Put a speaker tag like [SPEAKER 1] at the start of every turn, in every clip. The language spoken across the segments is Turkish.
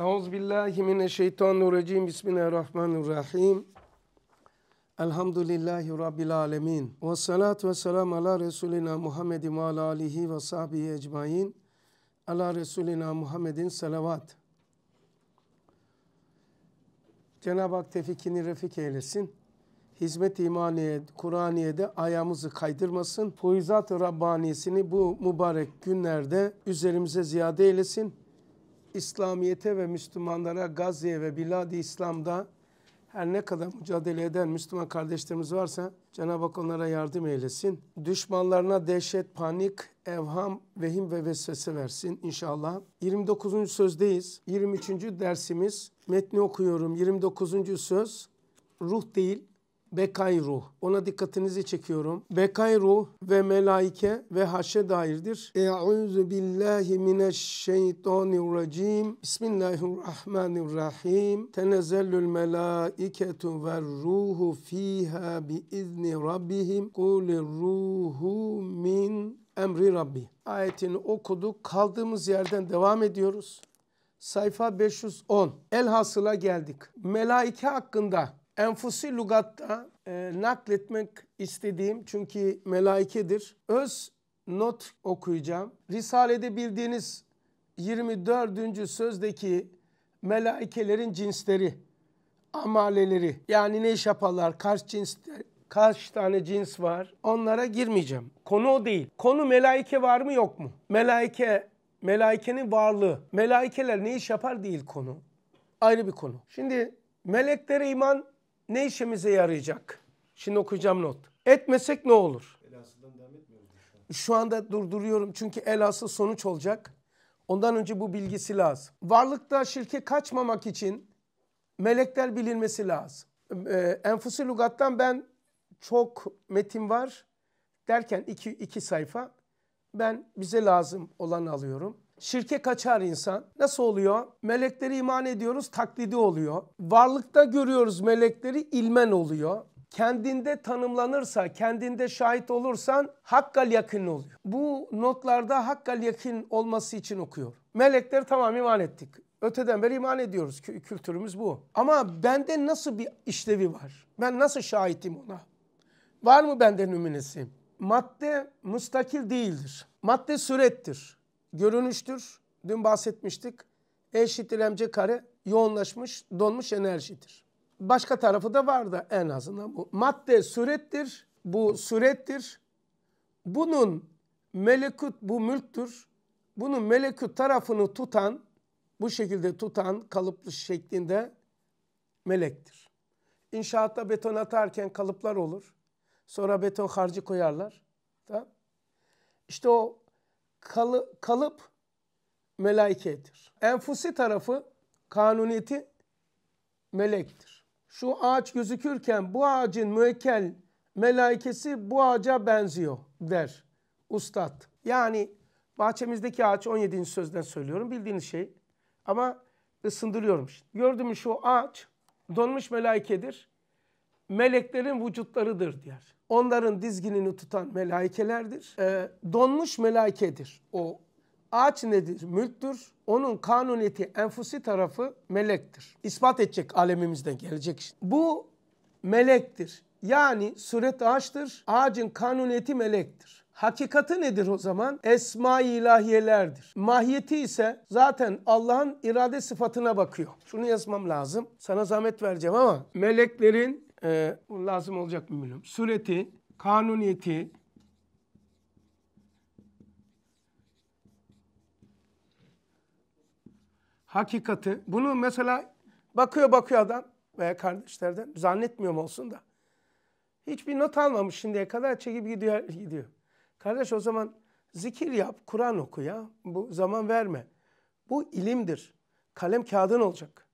[SPEAKER 1] Euzubillahimineşşeytanirracim. Bismillahirrahmanirrahim. Elhamdülillahi Rabbil alemin. Ve salatu ve selam ala Resulina Muhammedin ve ala alihi ve sahbihi ecmain. Ala Resulina Muhammedin salavat. Cenab-ı Hak tevfikini refik eylesin. Hizmet imaniye, Kur'aniye'de ayağımızı kaydırmasın. Fuizat-ı Rabbaniyesini bu mübarek günlerde üzerimize ziyade eylesin İslamiyete ve Müslümanlara Gazze'ye ve bilad İslam'da her ne kadar mücadele eden Müslüman kardeşlerimiz varsa Cenab-ı Hak onlara yardım eylesin. Düşmanlarına dehşet, panik, evham, vehim ve vesvese versin inşallah. 29. sözdeyiz. 23. dersimiz. Metni okuyorum. 29. söz ruh değil bekay ruh. Ona dikkatinizi çekiyorum. Bekay ruh ve melaike ve haşe dairdir. Euzu billahi mineşşeytanirracim. Bismillahirrahmanirrahim. Tenezzellül melaiketu ve ruhu fiha bi izni rabbihim. Kulir ruhu min emri rabbi. Ayetini okuduk. Kaldığımız yerden devam ediyoruz. Sayfa 510. Elhasıla geldik. Melaike hakkında enfusi lugatta e, nakletmek istediğim çünkü melaikedir. Öz not okuyacağım. Risalede bildiğiniz 24. sözdeki melaikelerin cinsleri, amaleleri yani ne iş yaparlar, kaç cins kaç tane cins var onlara girmeyeceğim. Konu o değil. Konu melaike var mı yok mu? Melaike, melaikenin varlığı, melaikeler ne iş yapar değil konu. Ayrı bir konu. Şimdi meleklere iman ne işimize yarayacak? Şimdi okuyacağım not. Etmesek ne olur? Elhasıl'dan devam etmiyor Şu anda durduruyorum çünkü elhasıl sonuç olacak. Ondan önce bu bilgisi lazım. Varlıkta şirke kaçmamak için melekler bilinmesi lazım. Ee, Enfusi Lugat'tan ben çok metin var derken iki, iki sayfa ben bize lazım olanı alıyorum. Şirke kaçar insan. Nasıl oluyor? Melekleri iman ediyoruz, taklidi oluyor. Varlıkta görüyoruz melekleri, ilmen oluyor kendinde tanımlanırsa, kendinde şahit olursan hakkal yakın oluyor. Bu notlarda hakkal yakın olması için okuyor. Melekleri tamam iman ettik. Öteden beri iman ediyoruz. Kültürümüz bu. Ama bende nasıl bir işlevi var? Ben nasıl şahitim ona? Var mı benden üminesi? Madde müstakil değildir. Madde sürettir görünüştür. Dün bahsetmiştik. E eşittir mc kare yoğunlaşmış donmuş enerjidir. Başka tarafı da var da en azından bu. Madde surettir. Bu surettir. Bunun melekut bu mülktür. Bunun melekut tarafını tutan bu şekilde tutan kalıplı şeklinde melektir. İnşaatta beton atarken kalıplar olur. Sonra beton harcı koyarlar. Tamam. İşte o kalı, kalıp melaikedir. Enfusi tarafı kanuniyeti melektir. Şu ağaç gözükürken bu ağacın müekkel melaikesi bu ağaca benziyor der ustad. Yani bahçemizdeki ağaç 17. sözden söylüyorum bildiğiniz şey. Ama ısındırıyorum. Gördün mü şu ağaç donmuş melaikedir meleklerin vücutlarıdır diyor. Onların dizginini tutan melaikelerdir. E, donmuş melaikedir o. Ağaç nedir? Mülktür. Onun kanuneti enfusi tarafı melektir. İspat edecek alemimizden gelecek. Işte. Bu melektir. Yani suret ağaçtır. Ağacın kanuneti melektir. Hakikati nedir o zaman? Esma-i ilahiyelerdir. Mahiyeti ise zaten Allah'ın irade sıfatına bakıyor. Şunu yazmam lazım. Sana zahmet vereceğim ama meleklerin e, lazım olacak mı bilmiyorum. Sureti, kanuniyeti, hakikati. Bunu mesela bakıyor bakıyor adam veya kardeşlerden zannetmiyorum olsun da. Hiçbir not almamış şimdiye kadar çekip gidiyor. gidiyor. Kardeş o zaman zikir yap, Kur'an oku ya. Bu zaman verme. Bu ilimdir. Kalem kağıdın olacak.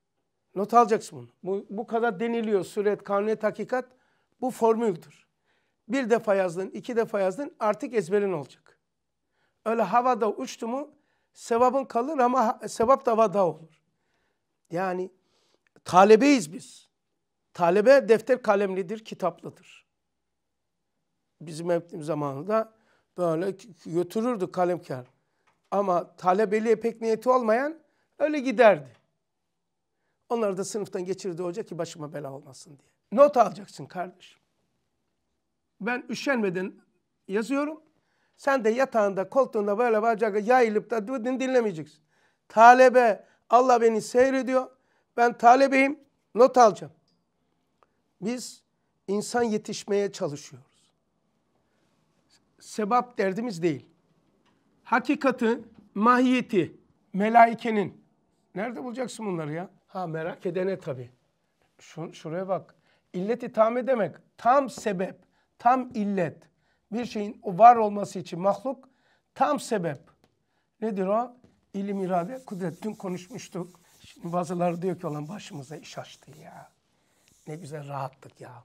[SPEAKER 1] Not alacaksın bunu. Bu, bu kadar deniliyor suret, kanunet, hakikat. Bu formüldür. Bir defa yazdın, iki defa yazdın artık ezberin olacak. Öyle havada uçtu mu sevabın kalır ama sevap da havada olur. Yani talebeyiz biz. Talebe defter kalemlidir, kitaplıdır. Bizim hep zamanında böyle götürürdü kalemkar. Ama talebeliğe pek niyeti olmayan öyle giderdi. Onları da sınıftan geçirdi hoca ki başıma bela olmasın diye. Not alacaksın kardeşim. Ben üşenmeden yazıyorum. Sen de yatağında, koltuğunda böyle bacakla yayılıp da dinlemeyeceksin. Talebe, Allah beni seyrediyor. Ben talebeyim, not alacağım. Biz insan yetişmeye çalışıyoruz. Sebap derdimiz değil. Hakikati, mahiyeti, melaikenin. Nerede bulacaksın bunları ya? Ha merak edene tabii. Şu, şuraya bak. İlleti tam demek? Tam sebep, tam illet. Bir şeyin o var olması için mahluk tam sebep. Nedir o? İlim, irade, kudret. Dün konuşmuştuk. Şimdi bazıları diyor ki olan başımıza iş açtı ya. Ne güzel rahatlık ya.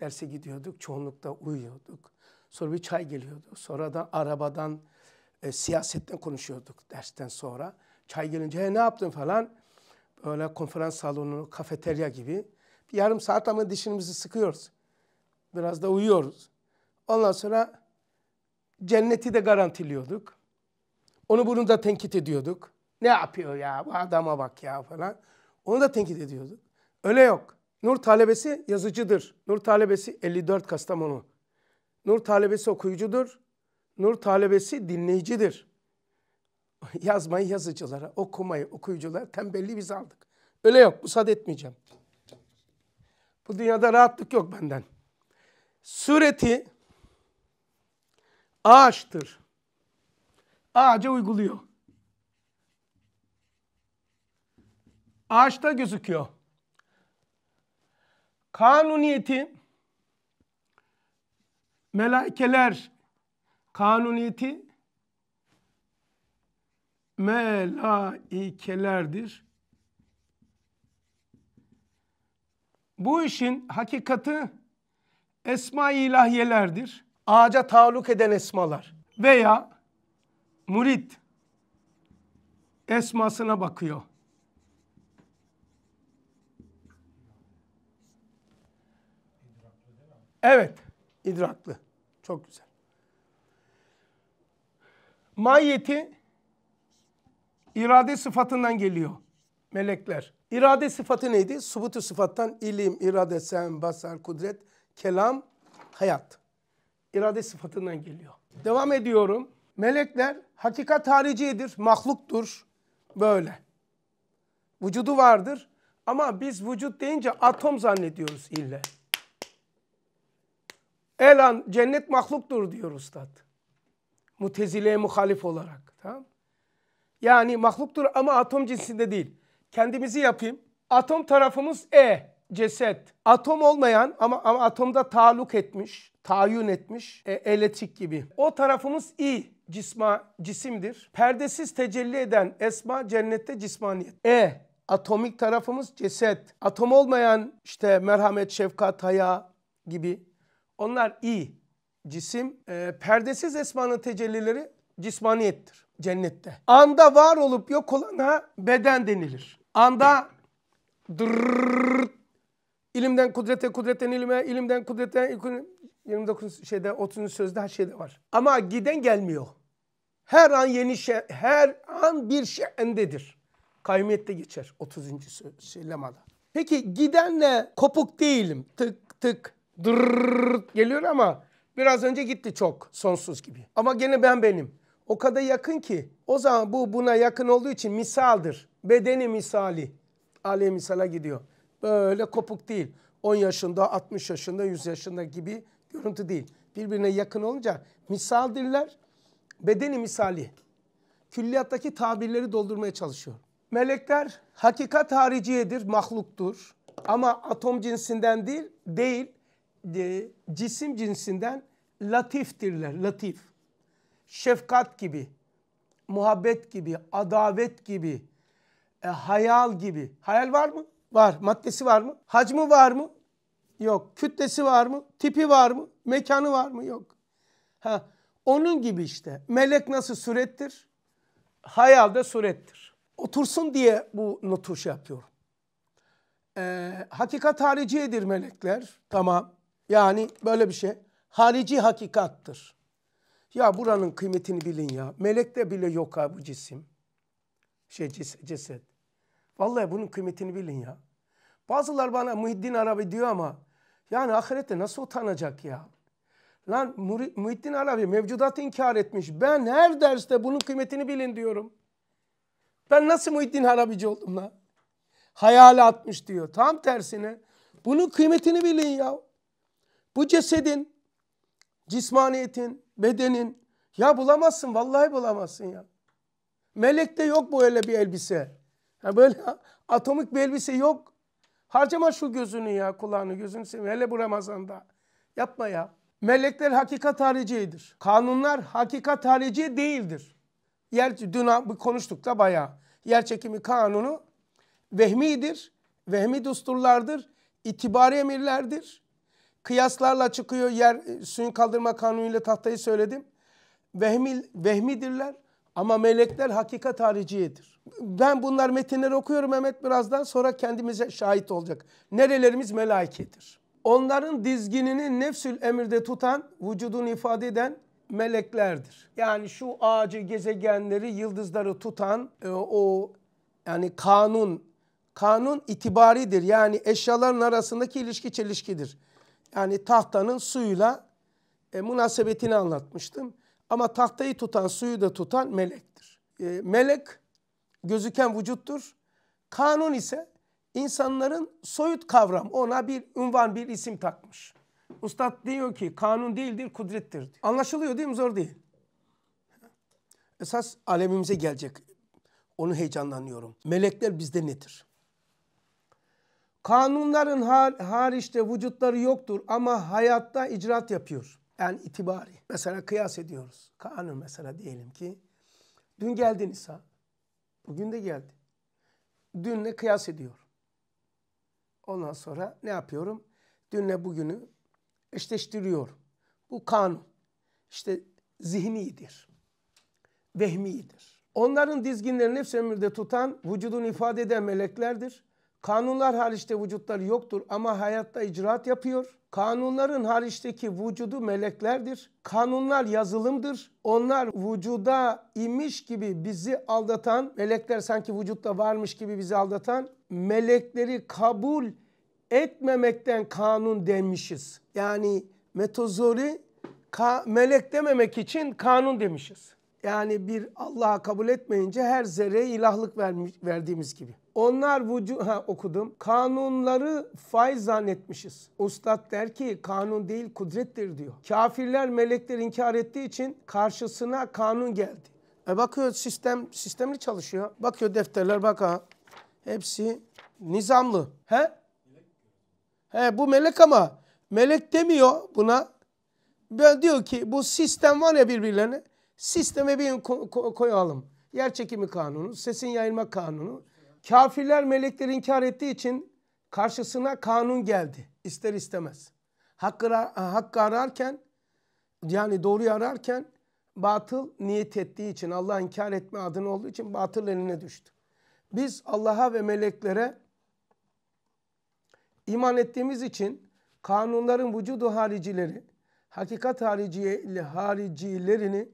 [SPEAKER 1] Derse gidiyorduk, Çoğunlukta uyuyorduk. Sonra bir çay geliyordu. Sonra da arabadan, e, siyasetten konuşuyorduk dersten sonra. Çay gelince e, ne yaptın falan böyle konferans salonu, kafeterya gibi. Bir yarım saat ama dişimizi sıkıyoruz. Biraz da uyuyoruz. Ondan sonra cenneti de garantiliyorduk. Onu bunu da tenkit ediyorduk. Ne yapıyor ya bu adama bak ya falan. Onu da tenkit ediyorduk. Öyle yok. Nur talebesi yazıcıdır. Nur talebesi 54 Kastamonu. Nur talebesi okuyucudur. Nur talebesi dinleyicidir. yazmayı yazıcılara, okumayı okuyuculara tembelliği biz aldık. Öyle yok, müsaade etmeyeceğim. Bu dünyada rahatlık yok benden. Sureti ağaçtır. Ağaca uyguluyor. Ağaçta gözüküyor. Kanuniyeti melaikeler kanuniyeti melaikelerdir. Bu işin hakikati esma-i ilahiyelerdir. Ağaca taalluk eden esmalar veya murit esmasına bakıyor. Evet, idraklı. Çok güzel. Mahiyeti irade sıfatından geliyor melekler. İrade sıfatı neydi? Subutu sıfattan ilim, irade, sen, basar, kudret, kelam, hayat. İrade sıfatından geliyor. Devam ediyorum. Melekler hakikat hariciyedir, mahluktur. Böyle. Vücudu vardır. Ama biz vücut deyince atom zannediyoruz ille. Elan cennet mahluktur diyor ustad. Mutezileye muhalif olarak. Tamam yani mahluktur ama atom cinsinde değil. Kendimizi yapayım. Atom tarafımız E, ceset. Atom olmayan ama, ama atomda taluk etmiş, tayyün etmiş, e, elektrik gibi. O tarafımız İ, cisma, cisimdir. Perdesiz tecelli eden esma cennette cismaniyet. E, atomik tarafımız ceset. Atom olmayan işte merhamet, şefkat, haya gibi. Onlar İ, cisim. E, perdesiz esmanın tecellileri cismaniyettir cennette. Anda var olup yok olana beden denilir. Anda dırrrr, ilimden kudrete, kudretten ilime ilimden kudrete, 29 şeyde, 30. sözde her şeyde var. Ama giden gelmiyor. Her an yeni şey, her an bir şey endedir. Kaymiyette geçer 30. Söz, şey, lemada. Peki gidenle kopuk değilim. Tık tık dırrrr geliyor ama biraz önce gitti çok sonsuz gibi. Ama gene ben benim. O kadar yakın ki. O zaman bu buna yakın olduğu için misaldır. Bedeni misali. aleyh misala gidiyor. Böyle kopuk değil. 10 yaşında, 60 yaşında, 100 yaşında gibi görüntü değil. Birbirine yakın olunca misaldirler. Bedeni misali. Külliyattaki tabirleri doldurmaya çalışıyor. Melekler hakikat hariciyedir, mahluktur. Ama atom cinsinden değil, değil, e, cisim cinsinden latiftirler, latif şefkat gibi, muhabbet gibi, adavet gibi, e, hayal gibi. Hayal var mı? Var. Maddesi var mı? Hacmi var mı? Yok. Kütlesi var mı? Tipi var mı? Mekanı var mı? Yok. Ha, onun gibi işte. Melek nasıl surettir? Hayal de surettir. Otursun diye bu notu şey yapıyorum. Ee, hakikat hariciyedir melekler. Tamam. Yani böyle bir şey. Harici hakikattır. Ya buranın kıymetini bilin ya. Melekte bile yok abi bu cisim. Şey ceset. Vallahi bunun kıymetini bilin ya. Bazılar bana Muhiddin Arabi diyor ama yani ahirette nasıl utanacak ya? Lan Muhiddin Arabi mevcudatı inkar etmiş. Ben her derste bunun kıymetini bilin diyorum. Ben nasıl Muhiddin Arabici oldum lan? Hayale atmış diyor. Tam tersine. Bunun kıymetini bilin ya. Bu cesedin cismaniyetin, bedenin. Ya bulamazsın vallahi bulamazsın ya. Melekte yok böyle bir elbise. Ya böyle atomik bir elbise yok. Harcama şu gözünü ya kulağını gözünü seveyim. Hele bu Ramazan'da. Yapma ya. Melekler hakikat haricidir. Kanunlar hakikat harici değildir. Yer, dün konuştuk da bayağı. Yer çekimi kanunu vehmidir. Vehmi dusturlardır. itibari emirlerdir. Kıyaslarla çıkıyor yer e, suyun kaldırma kanunuyla tahtayı söyledim. Vehmi, vehmidirler ama melekler hakikat hariciyedir. Ben bunlar metinleri okuyorum Mehmet birazdan sonra kendimize şahit olacak. Nerelerimiz melaikedir. Onların dizginini nefsül emirde tutan, vücudunu ifade eden meleklerdir. Yani şu ağacı, gezegenleri, yıldızları tutan e, o yani kanun, kanun itibaridir. Yani eşyaların arasındaki ilişki çelişkidir yani tahtanın suyuyla e, münasebetini anlatmıştım. Ama tahtayı tutan, suyu da tutan melektir. E, melek gözüken vücuttur. Kanun ise insanların soyut kavram. Ona bir ünvan, bir isim takmış. Ustad diyor ki kanun değildir, kudrettir. Diyor. Anlaşılıyor değil mi? Zor değil. Esas alemimize gelecek. Onu heyecanlanıyorum. Melekler bizde nedir? Kanunların hariçte vücutları yoktur ama hayatta icraat yapıyor. Yani itibari. Mesela kıyas ediyoruz. Kanun mesela diyelim ki dün geldi Nisa. Bugün de geldi. Dünle kıyas ediyor. Ondan sonra ne yapıyorum? Dünle bugünü eşleştiriyorum. Bu kanun. İşte zihnidir. Vehmidir. Onların dizginlerini hepsi ömürde tutan, vücudunu ifade eden meleklerdir. Kanunlar hariçte vücutları yoktur ama hayatta icraat yapıyor. Kanunların hariçteki vücudu meleklerdir. Kanunlar yazılımdır. Onlar vücuda inmiş gibi bizi aldatan, melekler sanki vücutta varmış gibi bizi aldatan, melekleri kabul etmemekten kanun demişiz. Yani metozori melek dememek için kanun demişiz. Yani bir Allah'a kabul etmeyince her zerreye ilahlık vermiş, verdiğimiz gibi. Onlar vücu ha, okudum. Kanunları faiz zannetmişiz. Ustad der ki kanun değil kudrettir diyor. Kafirler melekler inkar ettiği için karşısına kanun geldi. E bakıyor sistem sistemli çalışıyor. Bakıyor defterler bak ha. Hepsi nizamlı. He? He bu melek ama melek demiyor buna. Ben diyor ki bu sistem var ya birbirlerine. Sisteme bir koyalım. Yer çekimi kanunu, sesin yayılma kanunu. Kafirler melekleri inkar ettiği için karşısına kanun geldi. İster istemez. Hakkı, hakkı ararken yani doğruyu ararken batıl niyet ettiği için Allah inkar etme adını olduğu için batıl eline düştü. Biz Allah'a ve meleklere iman ettiğimiz için kanunların vücudu haricileri, hakikat hariciye, haricilerini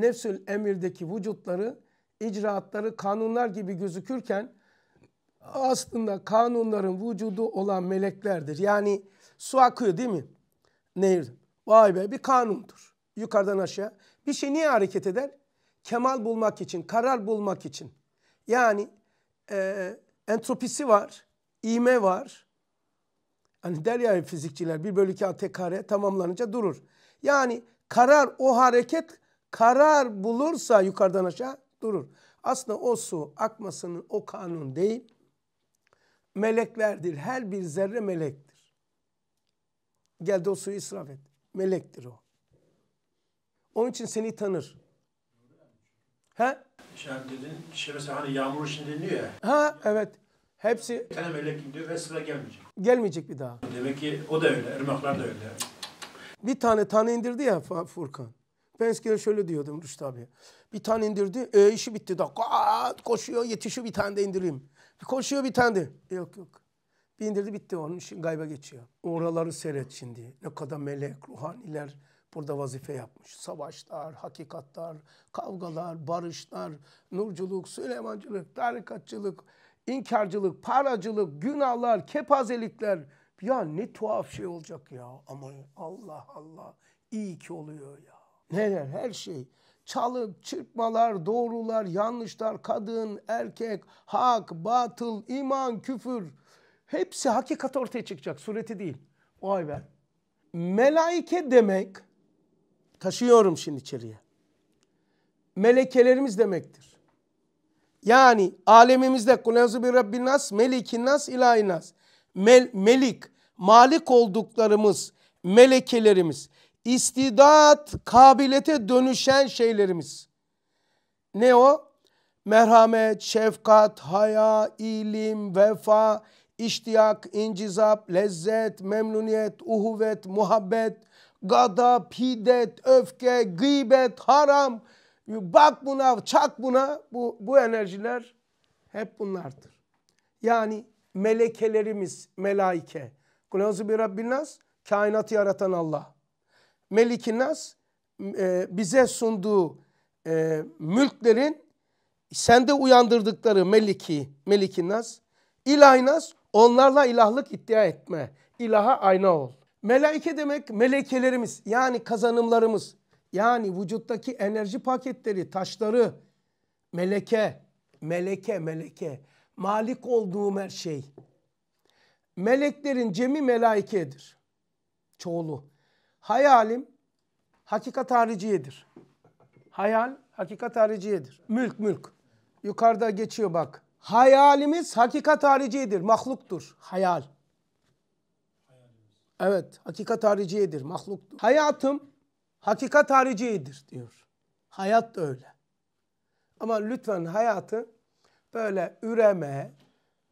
[SPEAKER 1] nefsül emirdeki vücutları, icraatları kanunlar gibi gözükürken aslında kanunların vücudu olan meleklerdir. Yani su akıyor değil mi? Nehir. Vay be bir kanundur. Yukarıdan aşağı. Bir şey niye hareket eder? Kemal bulmak için, karar bulmak için. Yani e, entropisi var, iğme var. Hani der ya fizikçiler bir bölü 2 tek kare tamamlanınca durur. Yani karar o hareket karar bulursa yukarıdan aşağı durur. Aslında o su akmasının o kanun değil, meleklerdir. Her bir zerre melektir. Geldi o suyu israf et. Melektir o. Onun için seni tanır. He? Şahin dedin, şey hani yağmur için deniliyor ya. Ha evet. Hepsi... Bir tane melek gidiyor ve sıra gelmeyecek. Gelmeyecek bir daha. Demek ki o da öyle, ırmaklar da öyle. Bir tane tane indirdi ya Furkan. Ben eskiden şöyle diyordum Rüştü abi. Bir tane indirdi. E, işi bitti. daha. koşuyor yetişiyor bir tane de indireyim. Koşuyor bir tane de. E, yok yok. Bir indirdi bitti onun için gayba geçiyor. Oraları seyret şimdi. Ne kadar melek, ruhaniler burada vazife yapmış. Savaşlar, hakikatlar, kavgalar, barışlar, nurculuk, Süleymancılık, tarikatçılık, inkarcılık, paracılık, günahlar, kepazelikler. Ya ne tuhaf şey olacak ya. Ama Allah Allah iyi ki oluyor ya neler her şey. Çalıp çırpmalar, doğrular, yanlışlar, kadın, erkek, hak, batıl, iman, küfür. Hepsi hakikat ortaya çıkacak. Sureti değil. Vay be. Melaike demek taşıyorum şimdi içeriye. Melekelerimiz demektir. Yani alemimizde kulezu bir Rabbin nas, melikin nas, ilahi nas. Mel, melik, malik olduklarımız, melekelerimiz istidat, kabiliyete dönüşen şeylerimiz. Ne o? Merhamet, şefkat, haya, ilim, vefa, iştiyak, incizap, lezzet, memnuniyet, uhuvvet, muhabbet, gada, hidet, öfke, gıybet, haram. Bak buna, çak buna. Bu, bu enerjiler hep bunlardır. Yani melekelerimiz, melaike. Kulâzu bir Rabbinnaz, kainatı yaratan Allah. Melikinas e, bize sunduğu e, mülklerin sende uyandırdıkları Meliki, Melikinas, İlahinas onlarla ilahlık iddia etme. İlaha ayna ol. Melaike demek melekelerimiz yani kazanımlarımız. Yani vücuttaki enerji paketleri, taşları, meleke, meleke, meleke. Malik olduğum her şey. Meleklerin cemi melaikedir. Çoğulu. Hayalim hakikat hariciyedir. Hayal hakikat hariciyedir. Mülk mülk. Yukarıda geçiyor bak. Hayalimiz hakikat hariciyedir. Mahluktur. Hayal. Evet, hakikat hariciyedir, mahluktur. Hayatım hakikat hariciyedir diyor. Hayat da öyle. Ama lütfen hayatı böyle üreme,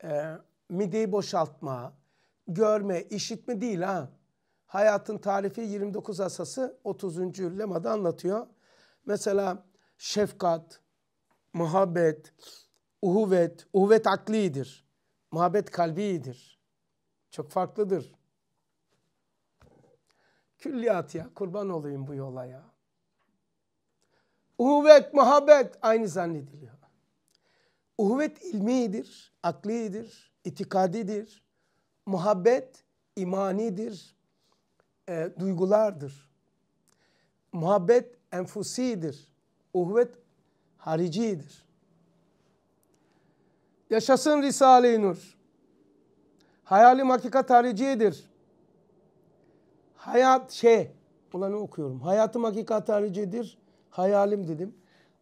[SPEAKER 1] e, mideyi boşaltma, görme, işitme değil ha. Hayatın tarifi 29 asası 30. lemada anlatıyor. Mesela şefkat, muhabbet, uhuvet, uhuvet aklidir. Muhabbet kalbidir. Çok farklıdır. Külliyat ya kurban olayım bu yola ya. Uhuvet, muhabbet aynı zannediliyor. Uhuvvet ilmidir, aklidir, itikadidir. Muhabbet imanidir, e, duygulardır. Muhabbet enfusidir. Uhvet haricidir. Yaşasın Risale-i Nur. Hayalim hakikat haricidir. Hayat şey, olanı okuyorum. Hayatım hakikat haricidir. Hayalim dedim.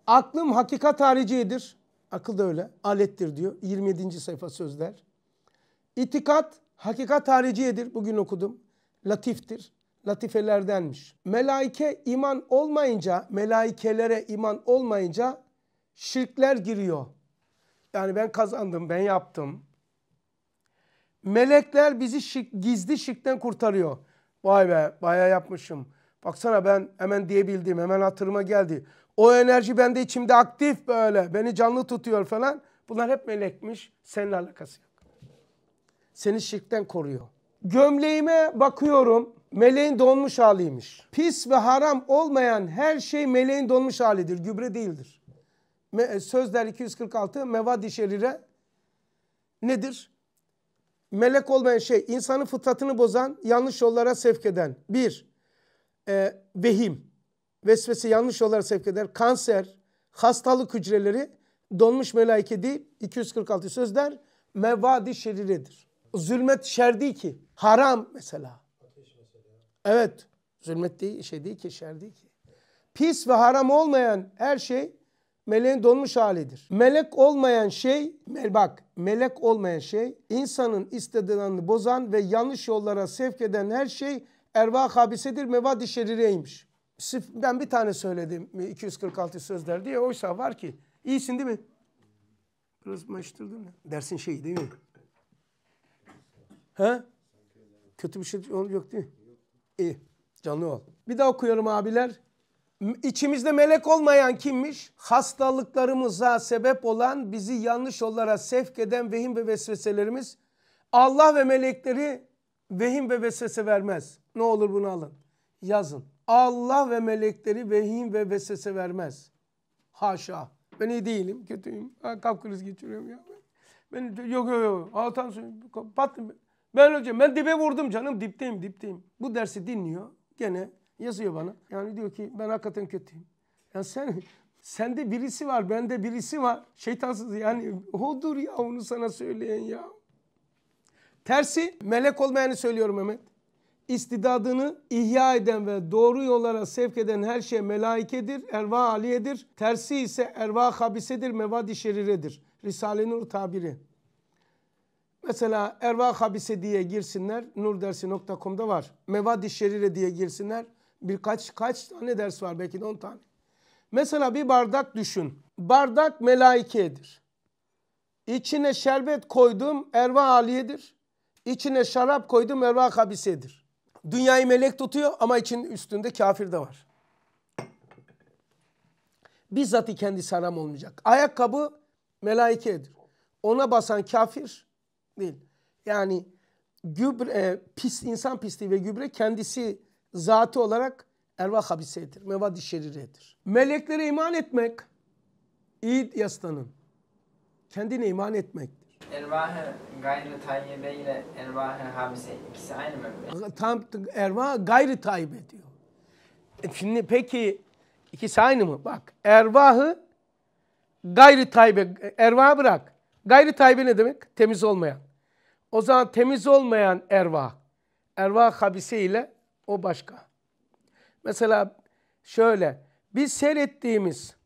[SPEAKER 1] Aklım hakikat haricidir. Akıl da öyle. Alettir diyor. 27. sayfa sözler. İtikat hakikat hariciyedir. Bugün okudum. Latiftir latifelerdenmiş. Melaike iman olmayınca, melaikelere iman olmayınca şirkler giriyor. Yani ben kazandım, ben yaptım. Melekler bizi şirk, gizli şirkten kurtarıyor. Vay be, bayağı yapmışım. Baksana ben hemen diyebildim, hemen hatırıma geldi. O enerji bende içimde aktif böyle, beni canlı tutuyor falan. Bunlar hep melekmiş, seninle alakası yok. Seni şirkten koruyor. Gömleğime bakıyorum, meleğin donmuş haliymiş. Pis ve haram olmayan her şey meleğin donmuş halidir. Gübre değildir. E, sözler 246 mevadi şerire nedir? Melek olmayan şey insanın fıtratını bozan, yanlış yollara sevk eden. Bir, e, vehim, vesvese yanlış yollara sevk eder. Kanser, hastalık hücreleri donmuş melaike değil 246 sözler mevadi şeriredir. Zulmet şerdi ki. Haram mesela. Evet. Zulmet değil, şey değil ki, şer değil ki. Pis ve haram olmayan her şey meleğin donmuş halidir. Melek olmayan şey, mel bak melek olmayan şey insanın istediğini bozan ve yanlış yollara sevk eden her şey ervah habisedir, mevadi şerireymiş. Ben bir tane söyledim 246 sözler diye oysa var ki iyisin değil mi? Biraz maçtırdın mı? Dersin şeyi değil mi? Ha? Kötü bir şey yok değil mi? İyi. Canlı ol. Bir daha okuyorum abiler. İçimizde melek olmayan kimmiş? Hastalıklarımıza sebep olan, bizi yanlış yollara sevk eden vehim ve vesveselerimiz. Allah ve melekleri vehim ve vesvese vermez. Ne olur bunu alın. Yazın. Allah ve melekleri vehim ve vesvese vermez. Haşa. Ben iyi değilim, kötüyüm. Ha, kalp krizi geçiriyorum ya. Ben, yok yok yok. Altan suyu. Battım. Ben hocam ben dibe vurdum canım dipteyim dipteyim. Bu dersi dinliyor gene yazıyor bana. Yani diyor ki ben hakikaten kötüyüm. Yani sen sende birisi var bende birisi var. Şeytansız yani odur ya onu sana söyleyen ya. Tersi melek olmayanı söylüyorum Mehmet. İstidadını ihya eden ve doğru yollara sevk eden her şey melaikedir, erva aliyedir. Tersi ise erva habisedir, mevadi şeriredir. Risale-i Nur tabiri. Mesela Erva Habise diye girsinler. Nurdersi.com'da var. Mevadi Şerire diye girsinler. Birkaç kaç tane ders var belki de 10 tane. Mesela bir bardak düşün. Bardak melaikedir. İçine şerbet koydum erva aliyedir. İçine şarap koydum erva habisedir. Dünyayı melek tutuyor ama için üstünde kafir de var. Bizzat kendisi haram olmayacak. Ayakkabı melaikedir. Ona basan kafir değil. Yani gübre, e, pis, insan pisliği ve gübre kendisi zatı olarak erva habisedir, mevadi şeriredir. Meleklere iman etmek, iyi yaslanın. Kendine iman etmektir. Ervahı gayrı tayyibe ile ervahı habise ikisi aynı mı? Tam erva gayrı tayyibe diyor. E şimdi peki ikisi aynı mı? Bak ervahı gayrı tayyibe, ervahı bırak. Gayri tayyibi ne demek? Temiz olmayan. O zaman temiz olmayan erva. Erva habise ile o başka. Mesela şöyle biz seyrettiğimiz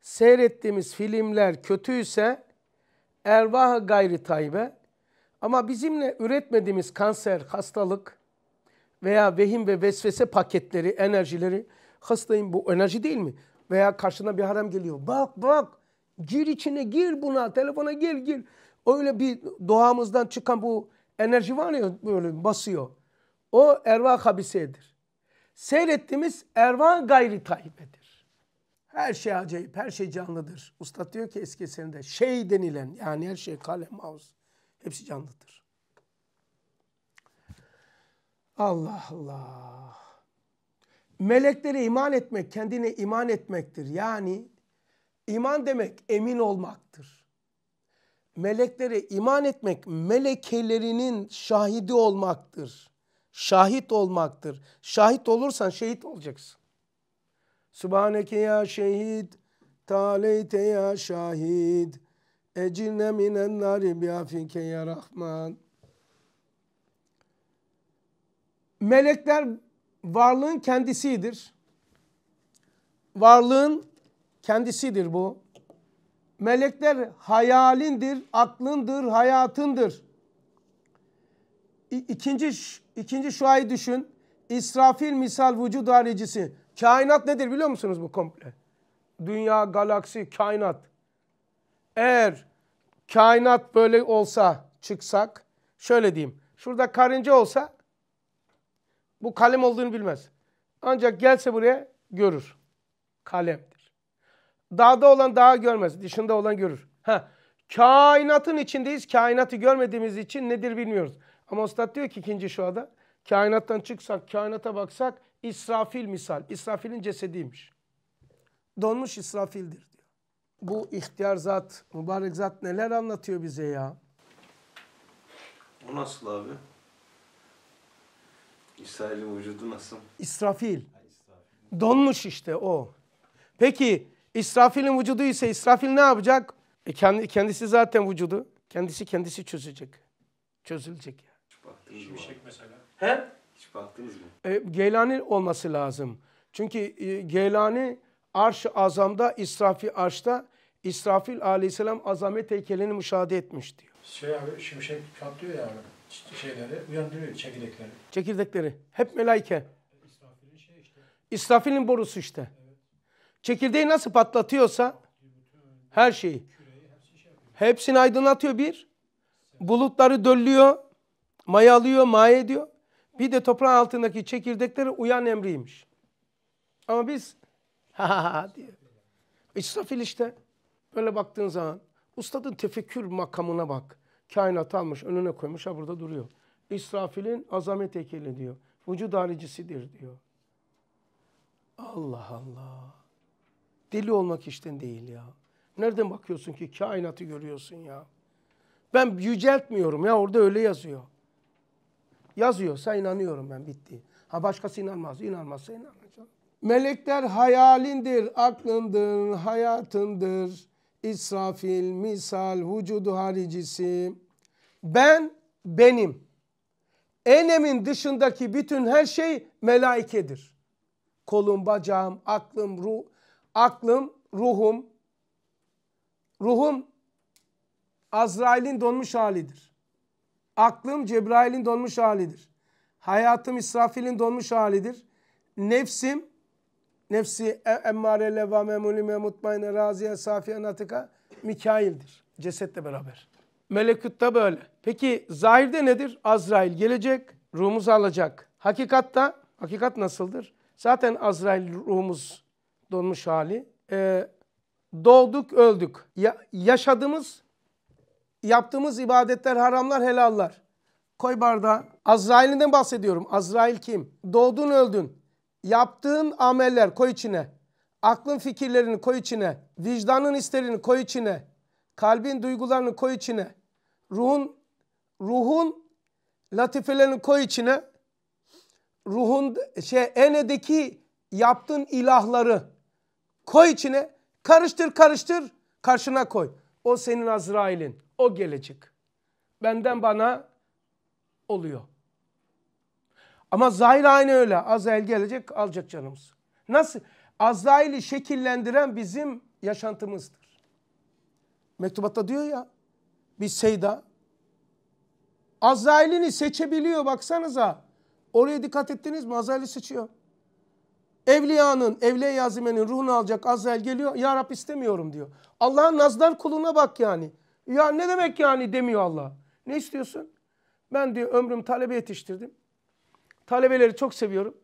[SPEAKER 1] seyrettiğimiz filmler kötüyse erva gayri taybe ama bizimle üretmediğimiz kanser, hastalık veya vehim ve vesvese paketleri, enerjileri hastayım bu enerji değil mi? Veya karşına bir haram geliyor. Bak bak Gir içine gir buna telefona gir gir. Öyle bir doğamızdan çıkan bu enerji var ya böyle basıyor. O erva habisedir. Seyrettiğimiz erva gayri tahibedir. Her şey acayip, her şey canlıdır. Usta diyor ki eski eserinde şey denilen yani her şey kalem, havuz hepsi canlıdır. Allah Allah. Meleklere iman etmek kendine iman etmektir. Yani İman demek emin olmaktır. Meleklere iman etmek melekelerinin şahidi olmaktır. Şahit olmaktır. Şahit olursan şehit olacaksın. Sübhaneke ya şehit, taleyte ya şahit, ecinne minen nari biafike ya rahman. Melekler varlığın kendisidir. Varlığın kendisidir bu. Melekler hayalindir, aklındır, hayatındır. İkinci, ikinci şuayı düşün. İsrafil misal vücud haricisi. Kainat nedir biliyor musunuz bu komple? Dünya, galaksi, kainat. Eğer kainat böyle olsa çıksak, şöyle diyeyim. Şurada karınca olsa bu kalem olduğunu bilmez. Ancak gelse buraya görür. Kalem. Dağda olan dağı görmez. Dışında olan görür. Ha. Kainatın içindeyiz. Kainatı görmediğimiz için nedir bilmiyoruz. Ama Ustad diyor ki ikinci şu anda, Kainattan çıksak, kainata baksak İsrafil misal. İsrafil'in cesediymiş. Donmuş İsrafil'dir diyor. Bu ihtiyar zat, mübarek zat neler anlatıyor bize ya? O nasıl abi? İsrail'in vücudu nasıl? İsrafil. Donmuş işte o. Peki İsrafil'in vücudu ise İsrafil ne yapacak? E kendi, kendisi zaten vücudu. Kendisi kendisi çözecek. Çözülecek ya. Yani. Hiç baktınız mı? mesela. He? Hiç baktınız mı? E, Geylani olması lazım. Çünkü e, Geylani arş Azam'da, İsrafi Arş'ta İsrafil Aleyhisselam azamet heykelini müşahede etmiş diyor. Şey abi şimşek kaplıyor ya abi. Şeyleri uyandırıyor çekirdekleri. Çekirdekleri. Hep melaike. İsrafil'in şey işte. İsrafil'in borusu işte. Çekirdeği nasıl patlatıyorsa her şeyi. Hepsini aydınlatıyor bir. Bulutları döllüyor, mayalıyor, maye ediyor. Bir de toprağın altındaki çekirdekleri uyan emriymiş. Ama biz ha ha ha diye. İsrafil işte. Böyle baktığın zaman ustadın tefekkür makamına bak. Kainat almış, önüne koymuş, ha burada duruyor. İsrafil'in azamet heykeli diyor. Vücud haricisidir diyor. Allah Allah. Deli olmak işten değil ya. Nereden bakıyorsun ki kainatı görüyorsun ya. Ben yüceltmiyorum ya orada öyle yazıyor. Yazıyorsa inanıyorum ben bitti. Ha başkası inanmaz. İnanmazsa inanacağım. Melekler hayalindir, aklındır, hayatındır. İsrafil, misal, vücudu haricisi. Ben, benim. Enemin dışındaki bütün her şey melaikedir. Kolum, bacağım, aklım, ruh, aklım, ruhum, ruhum Azrail'in donmuş halidir. Aklım Cebrail'in donmuş halidir. Hayatım İsrafil'in donmuş halidir. Nefsim, nefsi e, emmare leva memulime mutmaine raziye safiye natika Mikail'dir. Cesetle beraber. Melekutta böyle. Peki zahirde nedir? Azrail gelecek, ruhumuzu alacak. Hakikatta, hakikat nasıldır? Zaten Azrail ruhumuz donmuş hali. E, doğduk öldük. Ya, yaşadığımız, yaptığımız ibadetler haramlar helallar. Koy bardağı. Azrail'inden bahsediyorum. Azrail kim? Doğdun öldün. Yaptığın ameller koy içine. Aklın fikirlerini koy içine. Vicdanın isterini koy içine. Kalbin duygularını koy içine. Ruhun ruhun latifelerini koy içine. Ruhun şey enedeki yaptığın ilahları Koy içine karıştır karıştır karşına koy. O senin Azrail'in. O gelecek. Benden bana oluyor. Ama zahir aynı öyle. Azrail gelecek alacak canımız. Nasıl? Azrail'i şekillendiren bizim yaşantımızdır. Mektubatta diyor ya bir seyda. Azrail'ini seçebiliyor baksanıza. Oraya dikkat ettiniz mi? Azrail'i seçiyor. Evliyanın, Evliya Yazime'nin ruhunu alacak Azrail geliyor. Ya Rab istemiyorum diyor. Allah'ın nazlar kuluna bak yani. Ya ne demek yani demiyor Allah. Ne istiyorsun? Ben diyor ömrüm talebe yetiştirdim. Talebeleri çok seviyorum.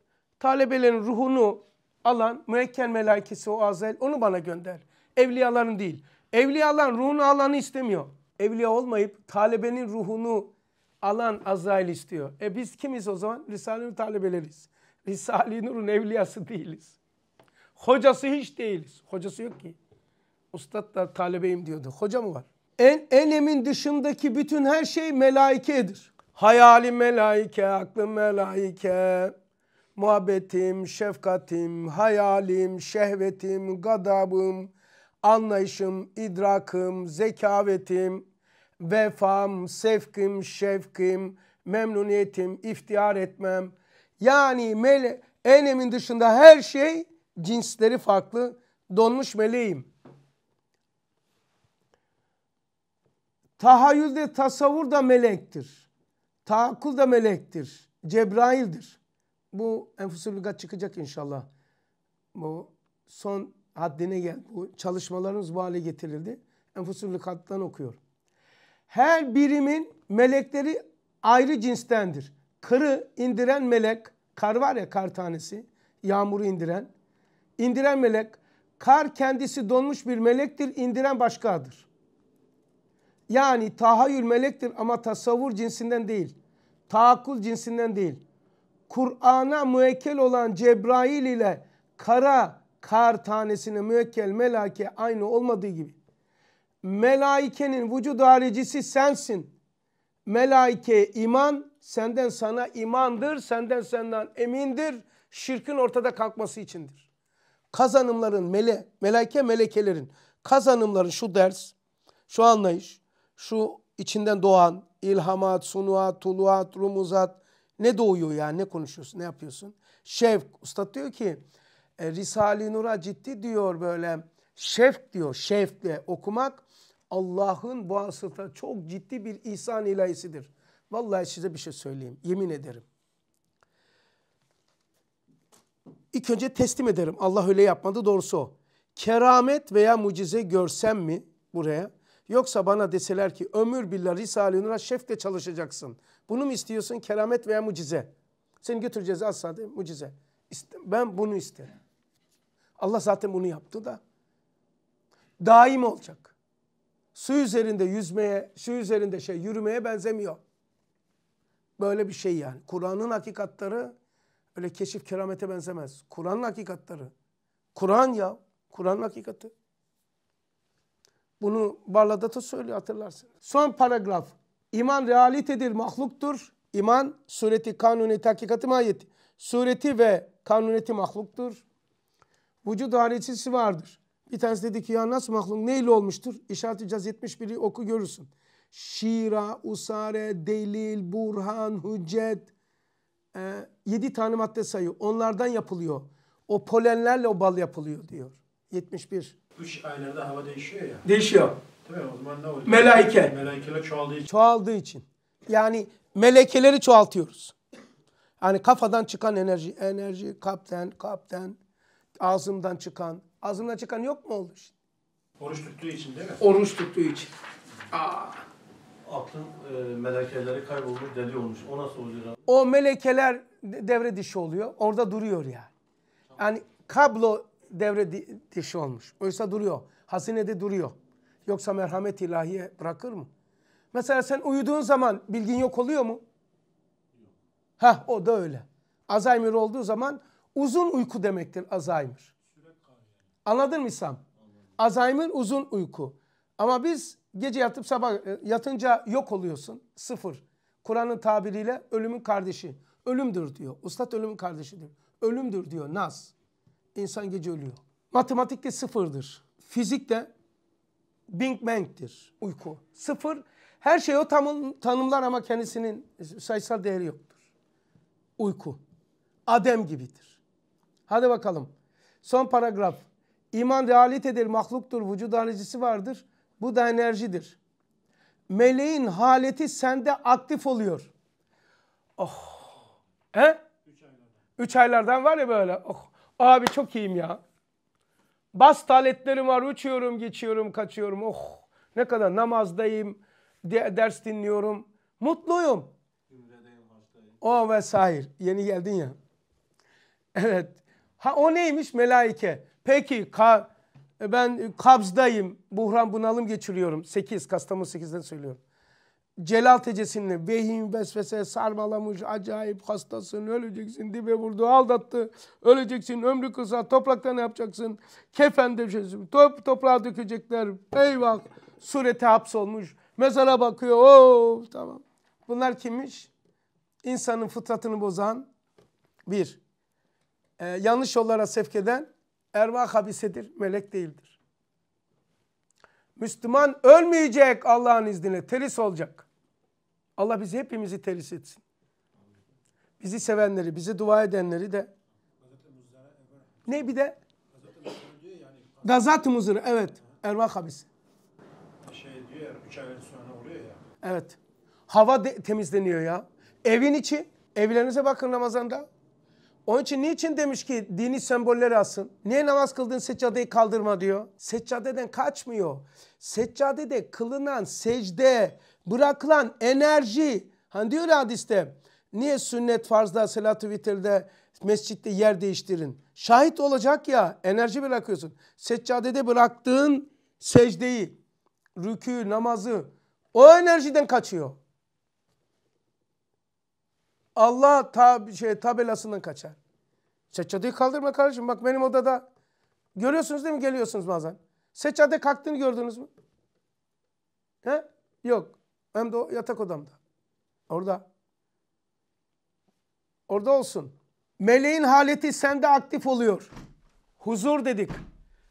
[SPEAKER 1] Talebelerin ruhunu alan müekken melaikesi o Azrail onu bana gönder. Evliyaların değil. Evliyaların ruhunu alanı istemiyor. Evliya olmayıp talebenin ruhunu alan Azrail istiyor. E biz kimiz o zaman? Risale-i Risale-i Nur'un evliyası değiliz. Hocası hiç değiliz. Hocası yok ki. Ustad da talebeyim diyordu. Hoca mı var? En, enemin dışındaki bütün her şey melaikedir. Hayali melaike, aklı melaike. Muhabbetim, şefkatim, hayalim, şehvetim, gadabım, anlayışım, idrakım, zekavetim, vefam, sevkim, şefkim, memnuniyetim, iftihar etmem.'' Yani mele, enemin dışında her şey cinsleri farklı. Donmuş meleğim. Tahayyül de tasavvur da melektir. Taakkul da melektir. Cebrail'dir. Bu enfusülügat çıkacak inşallah. Bu son haddine gel. Bu çalışmalarımız bu hale getirildi. Enfusülügat'tan okuyor. Her birimin melekleri ayrı cinstendir karı indiren melek, kar var ya kar tanesi, yağmuru indiren. indiren melek, kar kendisi donmuş bir melektir, indiren başkadır. Yani tahayyül melektir ama tasavvur cinsinden değil. Taakkul cinsinden değil. Kur'an'a müekkel olan Cebrail ile kara kar tanesine müekkel melake aynı olmadığı gibi. Melaikenin vücud haricisi sensin melaike iman senden sana imandır, senden senden emindir, şirkin ortada kalkması içindir. Kazanımların mele, melaike melekelerin kazanımların şu ders, şu anlayış, şu içinden doğan ilhamat, sunuat, tuluat, rumuzat ne doğuyor yani ne konuşuyorsun, ne yapıyorsun? Şevk, usta diyor ki e, Risale-i Nur'a ciddi diyor böyle şevk diyor, şevkle okumak Allah'ın vasıta çok ciddi bir ihsan ilahisidir. Vallahi size bir şey söyleyeyim. Yemin ederim. İlk önce teslim ederim. Allah öyle yapmadı doğrusu o. Keramet veya mucize görsem mi buraya? Yoksa bana deseler ki ömür billah Risale-i Nur'a şefle çalışacaksın. Bunu mu istiyorsun? Keramet veya mucize. Seni götüreceğiz asla değil mi? Mucize. Ben bunu isterim. Allah zaten bunu yaptı da. Daim olacak su üzerinde yüzmeye, su üzerinde şey yürümeye benzemiyor. Böyle bir şey yani. Kur'an'ın hakikatları öyle keşif keramete benzemez. Kur'an'ın hakikatları. Kur'an ya. Kur'an'ın hakikati. Bunu Barladat'a söylüyor hatırlarsın. Son paragraf. İman realitedir, mahluktur. İman sureti, kanuneti, hakikati mahiyeti. Sureti ve kanuneti mahluktur. Vücud harecisi vardır. Bir tanesi dedi ki ya nasıl mahluk neyle olmuştur? İşaret-i Caz 71'i oku görürsün. Şira, usare, delil, burhan, hüccet. E, 7 tane madde sayıyor. Onlardan yapılıyor. O polenlerle o bal yapılıyor diyor. 71. Kış aylarda hava değişiyor ya. Değişiyor. Değil mi? O zaman ne oluyor? Melaike. Melaikeler çoğaldığı için. Çoğaldığı için. Yani melekeleri çoğaltıyoruz. Yani kafadan çıkan enerji, enerji, kapten, kapten, ağzımdan çıkan, Ağzımdan çıkan yok mu oldu şimdi? Oruç tuttuğu için değil mi? Oruç tuttuğu için. Aa. Aklın e, melekeleri kayboldu deli olmuş. O nasıl oluyor abi? O melekeler devre dışı oluyor. Orada duruyor yani. Yani kablo devre dışı olmuş. Oysa duruyor. Hazinede duruyor. Yoksa merhamet ilahiye bırakır mı? Mesela sen uyuduğun zaman bilgin yok oluyor mu? Ha o da öyle. Alzheimer olduğu zaman uzun uyku demektir Alzheimer. Anladın mı İslam? Alzheimer uzun uyku. Ama biz gece yatıp sabah e, yatınca yok oluyorsun. Sıfır. Kur'an'ın tabiriyle ölümün kardeşi. Ölümdür diyor. Ustad ölümün kardeşidir. Ölümdür diyor. Nas. İnsan gece ölüyor. Matematikte sıfırdır. Fizikte Bing Bang'tir uyku. Sıfır. Her şey o tanım, tanımlar ama kendisinin sayısal değeri yoktur. Uyku. Adem gibidir. Hadi bakalım. Son paragraf. İman realitedir, mahluktur, vücud alicisi vardır. Bu da enerjidir. Meleğin haleti sende aktif oluyor. Oh. He? Üç aylardan. Üç aylardan var ya böyle. Oh. Abi çok iyiyim ya. Bas taletlerim var. Uçuyorum, geçiyorum, kaçıyorum. Oh. Ne kadar namazdayım. De ders dinliyorum. Mutluyum. O oh, vesaire. Yeni geldin ya. Evet. Ha o neymiş? Melaike. Peki ka, ben kabzdayım. Buhran bunalım geçiriyorum. 8 Kastamonu 8'den söylüyorum. Celal tecesinle vehim vesvese sarmalamış acayip hastasın öleceksin dibe vurdu aldattı öleceksin ömrü kısa toprakta ne yapacaksın kefen döşesin top, toprağa dökecekler eyvah sureti hapsolmuş mezara bakıyor o tamam bunlar kimmiş insanın fıtratını bozan bir e, yanlış yollara sevk eden Erva habisedir, melek değildir. Müslüman ölmeyecek Allah'ın izniyle, teris olacak. Allah bizi hepimizi teris etsin. Bizi sevenleri, bizi dua edenleri de. Ne bir de? Gazat-ı Muzır, evet. Erva habisi. Şey diyor ya, üç ay sonra oluyor ya. Evet. Hava temizleniyor ya. Evin içi, evlerinize bakın Ramazan'da. Onun için niçin demiş ki dini sembolleri asın? Niye namaz kıldığın seccadeyi kaldırma diyor. Seccadeden kaçmıyor. Seccadede kılınan secde, bırakılan enerji. Hani diyor hadiste niye sünnet farzda, salatı vitirde, mescitte yer değiştirin. Şahit olacak ya enerji bırakıyorsun. Seccadede bıraktığın secdeyi, rükü, namazı o enerjiden kaçıyor. Allah tab şey, tabelasından kaçar. Seccadayı kaldırma kardeşim. Bak benim odada görüyorsunuz değil mi? Geliyorsunuz bazen. Seccade kalktığını gördünüz mü? He? Yok. Hem de o yatak odamda. Orada. Orada olsun. Meleğin haleti sende aktif oluyor. Huzur dedik.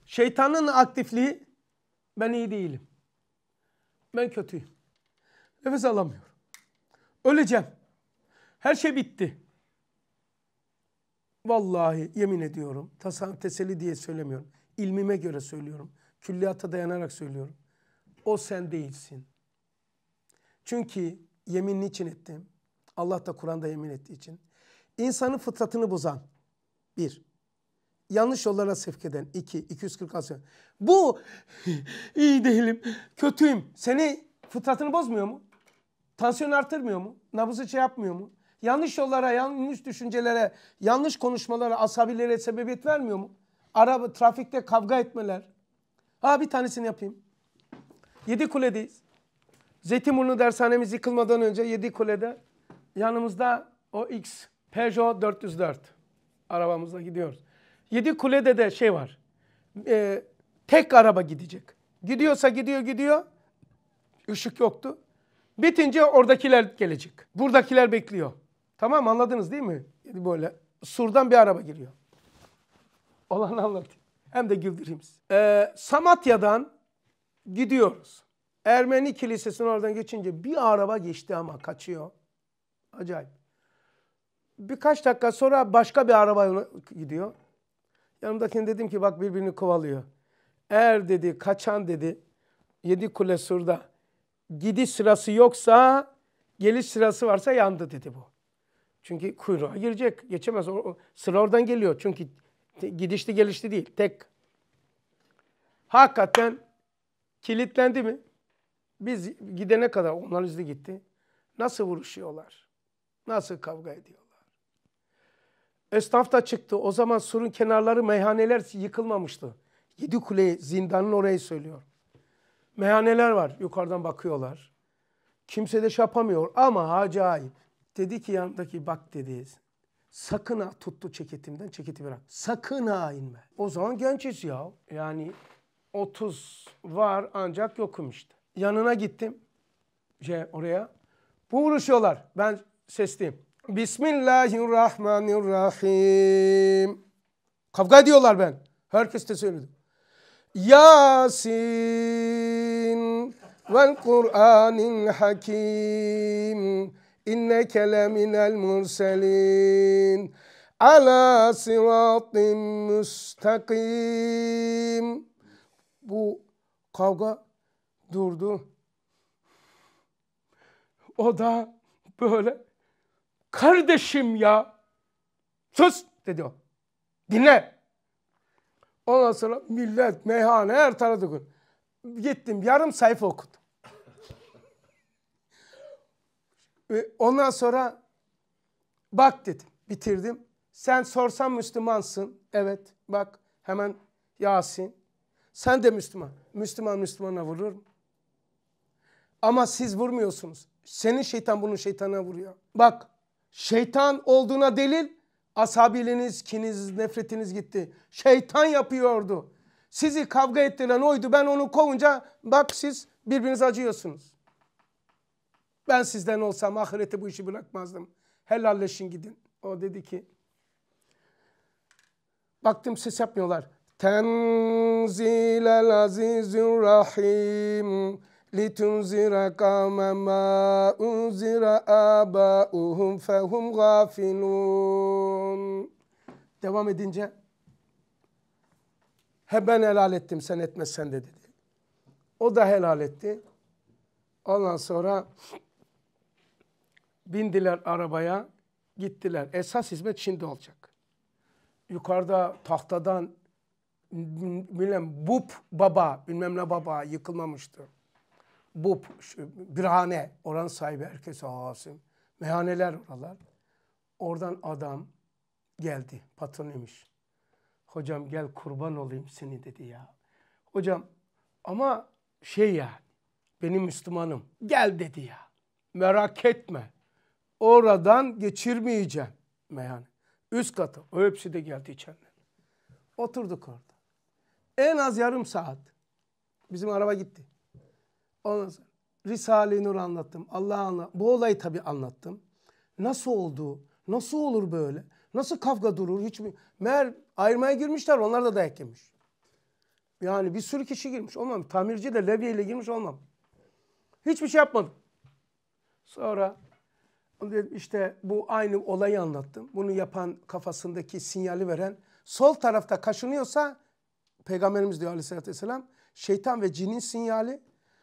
[SPEAKER 1] Şeytanın aktifliği ben iyi değilim. Ben kötüyüm. Nefes alamıyorum. Öleceğim. Her şey bitti. Vallahi yemin ediyorum. Tasavvuf teseli diye söylemiyorum. İlmime göre söylüyorum. Külliyata dayanarak söylüyorum. O sen değilsin. Çünkü yemin niçin ettim? Allah da Kur'an'da yemin ettiği için. İnsanın fıtratını bozan. Bir. Yanlış yollara sevk eden. iki. 240 asya. Bu iyi değilim, kötüyüm. Seni fıtratını bozmuyor mu? Tansiyon artırmıyor mu? Nabızı şey yapmıyor mu? yanlış yollara, yanlış düşüncelere, yanlış konuşmalara, asabilere sebebiyet vermiyor mu? Araba, trafikte kavga etmeler. Ha bir tanesini yapayım. Yedi Kule'deyiz. Zeytinburnu dershanemiz yıkılmadan önce Yedi Kule'de yanımızda o X Peugeot 404 arabamızla gidiyoruz. Yedi Kule'de de şey var. E, tek araba gidecek. Gidiyorsa gidiyor gidiyor. Işık yoktu. Bitince oradakiler gelecek. Buradakiler bekliyor. Tamam anladınız değil mi? Böyle surdan bir araba giriyor. Olanı anlatayım. Hem de güldüreyim sizi. Ee, Samatya'dan gidiyoruz. Ermeni kilisesinin oradan geçince bir araba geçti ama kaçıyor. Acayip. Birkaç dakika sonra başka bir araba gidiyor. Yanımdakine dedim ki bak birbirini kovalıyor. Eğer dedi kaçan dedi yedi kule surda Gidi sırası yoksa geliş sırası varsa yandı dedi bu. Çünkü kuyruğa girecek. Geçemez. O, sıra oradan geliyor. Çünkü gidişli gelişli değil. Tek. Hakikaten kilitlendi mi? Biz gidene kadar onlar hızlı gitti. Nasıl vuruşuyorlar? Nasıl kavga ediyorlar? Esnaf da çıktı. O zaman surun kenarları meyhaneler yıkılmamıştı. Yedi kule zindanın orayı söylüyor. Meyhaneler var. Yukarıdan bakıyorlar. Kimse de şey yapamıyor ama acayip. Dedi ki yanındaki bak dedi. Sakın ha tuttu çeketimden, çeketi bırak. Sakın ha inme. O zaman gençiz ya. Yani 30 var ancak yokum işte. Yanına gittim. Şey oraya. Bu vuruşuyorlar. Ben sesliyim. Bismillahirrahmanirrahim. Kavga ediyorlar ben. Herkes de söyledi. Yasin vel Kur'anil Hakim inneke leminel murselin ala sıratin müstakim bu kavga durdu o da böyle kardeşim ya sus dedi o dinle ondan sonra millet meyhane her tarafa gittim yarım sayfa okudum Ondan sonra bak dedim. Bitirdim. Sen sorsan Müslümansın. Evet bak hemen Yasin. Sen de Müslüman. Müslüman Müslümana vurur mu? Ama siz vurmuyorsunuz. Senin şeytan bunu şeytana vuruyor. Bak şeytan olduğuna delil asabiliniz, kiniz, nefretiniz gitti. Şeytan yapıyordu. Sizi kavga ettiren oydu. Ben onu kovunca bak siz birbirinize acıyorsunuz. Ben sizden olsam ahirete bu işi bırakmazdım. Helalleşin gidin. O dedi ki baktım ses yapmıyorlar. Tenzilel azizir rahim litunzira kavmen ma unzira abauhum fehum gafilun. Devam edince he ben helal ettim sen etmezsen de dedi. O da helal etti. Ondan sonra Bindiler arabaya, gittiler. Esas hizmet şimdi olacak. Yukarıda tahtadan bilmem bup baba, bilmem ne baba yıkılmamıştı. Bup, birhane, oran sahibi herkes Asim. mehaneler oralar. Oradan adam geldi, patron imiş. Hocam gel kurban olayım seni dedi ya. Hocam ama şey ya, benim Müslümanım. Gel dedi ya. Merak etme oradan geçirmeyeceğim yani Üst katı. O hepsi de geldi içeriden. Oturduk orada. En az yarım saat. Bizim araba gitti. Ondan sonra Risale-i Nur anlattım. Allah'ı anlattım. Bu olayı tabii anlattım. Nasıl oldu? Nasıl olur böyle? Nasıl kavga durur? Hiç mi? Meğer ayırmaya girmişler. Onlar da dayak yemiş. Yani bir sürü kişi girmiş. Olmam. Tamirci de levye girmiş olmam. Hiçbir şey yapmadım. Sonra dedim işte bu aynı olayı anlattım. Bunu yapan kafasındaki sinyali veren sol tarafta kaşınıyorsa Peygamberimiz diyor aleyhissalatü vesselam şeytan ve cinin sinyali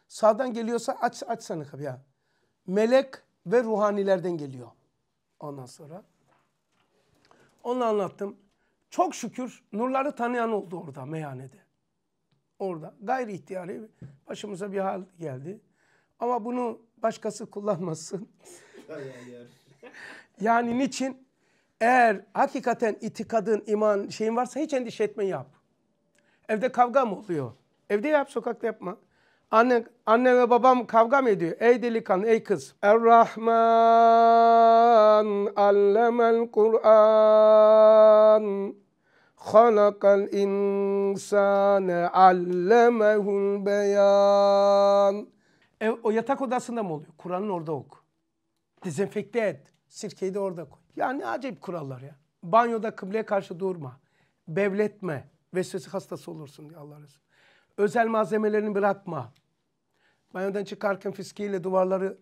[SPEAKER 1] sağdan geliyorsa aç açsana kapıyı. Melek ve ruhanilerden geliyor. Ondan sonra onu anlattım. Çok şükür nurları tanıyan oldu orada meyhanede. Orada gayri ihtiyari başımıza bir hal geldi. Ama bunu başkası kullanmasın yani niçin? Eğer hakikaten itikadın, iman şeyin varsa hiç endişe etme yap. Evde kavga mı oluyor? Evde yap, sokakta yapma. Anne, anne ve babam kavga mı ediyor? Ey delikanlı, ey kız. Er-Rahman allemel Kur'an halakal insane allemehul beyan. Ev, o yatak odasında mı oluyor? Kur'an'ın orada oku. Dezenfekte et. Sirkeyi de orada koy. Yani acayip kurallar ya. Banyoda kıbleye karşı durma. Bevletme. Vesvese hastası olursun diye Allah Resulü. Özel malzemelerini bırakma. Banyodan çıkarken fiskeyle duvarları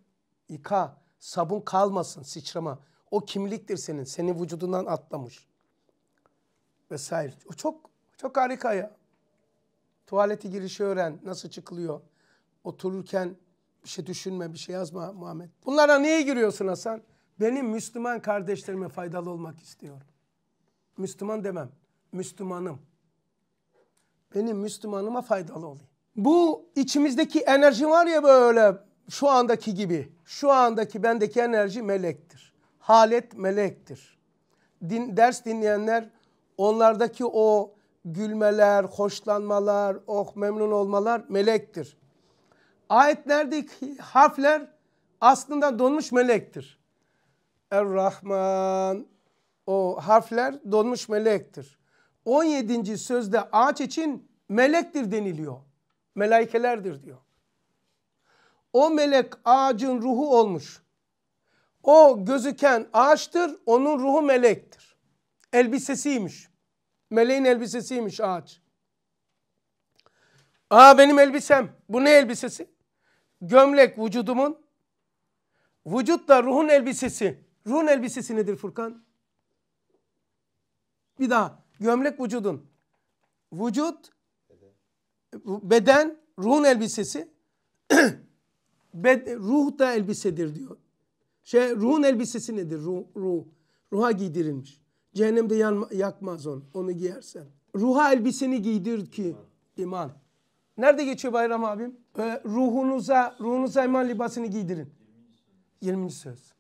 [SPEAKER 1] yıka. Sabun kalmasın sıçrama. O kimliktir senin. Senin vücudundan atlamış. Vesaire. O çok çok harika ya. Tuvaleti girişi öğren. Nasıl çıkılıyor. Otururken bir şey düşünme, bir şey yazma Muhammed. Bunlara niye giriyorsun Hasan? Benim Müslüman kardeşlerime faydalı olmak istiyorum. Müslüman demem. Müslümanım. Benim Müslümanıma faydalı olayım. Bu içimizdeki enerji var ya böyle şu andaki gibi. Şu andaki bendeki enerji melektir. Halet melektir. Din, ders dinleyenler onlardaki o gülmeler, hoşlanmalar, oh memnun olmalar melektir. Ayetlerdeki harfler aslında donmuş melektir. Er-Rahman o harfler donmuş melektir. 17. sözde ağaç için melektir deniliyor. Melaikelerdir diyor. O melek ağacın ruhu olmuş. O gözüken ağaçtır, onun ruhu melektir. Elbisesiymiş. Meleğin elbisesiymiş ağaç. Aa benim elbisem. Bu ne elbisesi? gömlek vücudumun, vücut da ruhun elbisesi. Ruhun elbisesi nedir Furkan? Bir daha gömlek vücudun, vücut, beden, ruhun elbisesi, ruh da elbisedir diyor. Şey ruhun elbisesi nedir? Ruh, ruh. Ruha giydirilmiş. Cehennemde yanma, yakmaz onu. Onu giyersen. Ruha elbiseni giydir ki iman. Nerede geçiyor Bayram abim? e, ruhunuza, ruhunuza iman libasını giydirin. 20. söz.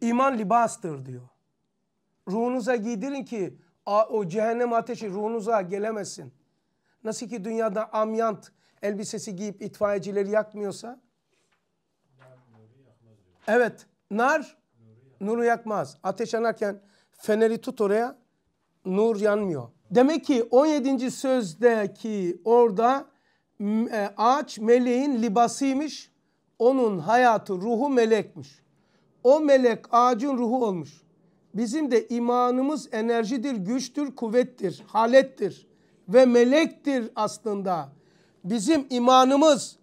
[SPEAKER 1] İman libastır diyor. Ruhunuza giydirin ki o cehennem ateşi ruhunuza gelemesin. Nasıl ki dünyada amyant elbisesi giyip itfaiyecileri yakmıyorsa. Evet. Nar nuru yakmaz. Ateş yanarken feneri tut oraya nur yanmıyor. Demek ki 17. sözdeki orada e, ağaç meleğin libasıymış. Onun hayatı ruhu melekmiş. O melek ağacın ruhu olmuş. Bizim de imanımız enerjidir, güçtür, kuvvettir, halettir ve melektir aslında. Bizim imanımız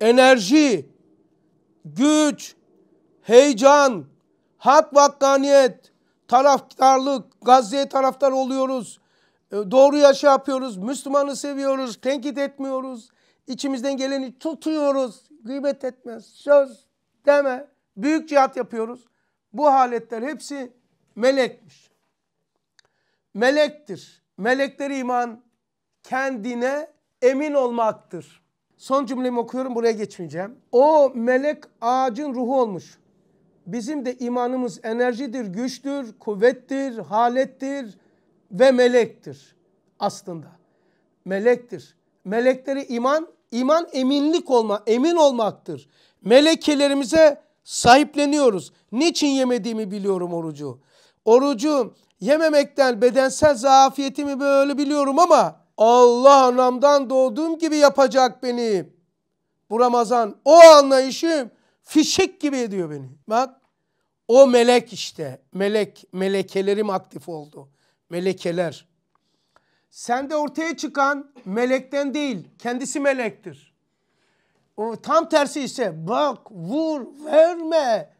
[SPEAKER 1] enerji, güç, heyecan, hak vakkaniyet, taraftarlık, Gazze'ye taraftar oluyoruz. E, Doğru yaşa şey yapıyoruz, Müslümanı seviyoruz, tenkit etmiyoruz, içimizden geleni tutuyoruz, gıybet etmez, söz deme, büyük cihat yapıyoruz. Bu haletler hepsi melekmiş. Melektir. Melekleri iman kendine emin olmaktır. Son cümlemi okuyorum buraya geçmeyeceğim. O melek ağacın ruhu olmuş. Bizim de imanımız enerjidir, güçtür, kuvvettir, halettir, ve melektir aslında. Melektir. Melekleri iman, iman eminlik olma, emin olmaktır. Melekelerimize sahipleniyoruz. Niçin yemediğimi biliyorum orucu. Orucu yememekten bedensel zaafiyetimi böyle biliyorum ama Allah anamdan doğduğum gibi yapacak beni. Bu Ramazan o anlayışım fişek gibi ediyor beni. Bak o melek işte melek melekelerim aktif oldu melekeler. Sende ortaya çıkan melekten değil, kendisi melektir. O tam tersi ise bak, vur, verme,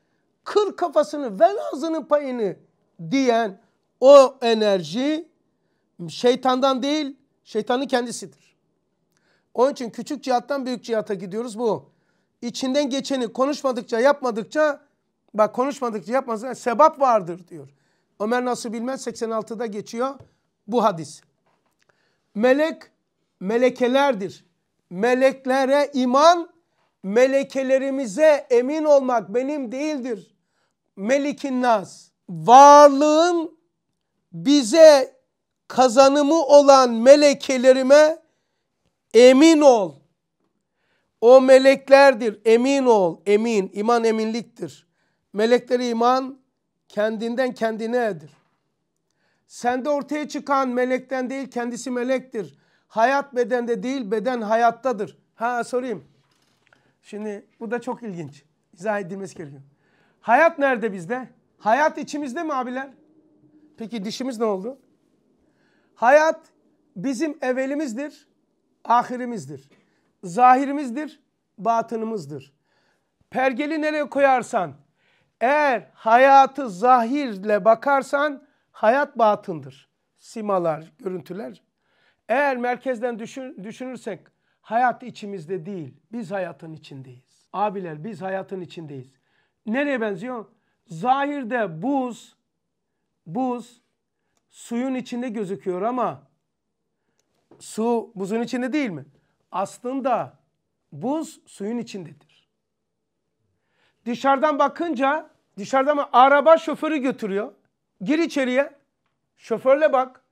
[SPEAKER 1] kır kafasını, ver ağzının payını diyen o enerji şeytandan değil, şeytanın kendisidir. Onun için küçük cihattan büyük cihata gidiyoruz bu. İçinden geçeni konuşmadıkça, yapmadıkça, bak konuşmadıkça yapmazsa sebap vardır diyor. Ömer nasıl bilmez 86'da geçiyor bu hadis. Melek melekelerdir. Meleklere iman, melekelerimize emin olmak benim değildir. Melikin nas. Varlığın bize kazanımı olan melekelerime emin ol. O meleklerdir. Emin ol. Emin. İman eminliktir. Melekleri iman kendinden kendinedir. Sende ortaya çıkan melekten değil kendisi melektir. Hayat bedende değil beden hayattadır. Ha sorayım. Şimdi bu da çok ilginç. İzah edilmesi gerekiyor. Hayat nerede bizde? Hayat içimizde mi abiler? Peki dişimiz ne oldu? Hayat bizim evelimizdir, ahirimizdir. Zahirimizdir, batınımızdır. Pergeli nereye koyarsan eğer hayatı zahirle bakarsan hayat batındır. Simalar, görüntüler. Eğer merkezden düşün, düşünürsek hayat içimizde değil. Biz hayatın içindeyiz. Abiler biz hayatın içindeyiz. Nereye benziyor? Zahirde buz, buz suyun içinde gözüküyor ama su buzun içinde değil mi? Aslında buz suyun içindedir. Dışarıdan bakınca Dışarıda mı? Araba şoförü götürüyor. Gir içeriye. Şoförle bak.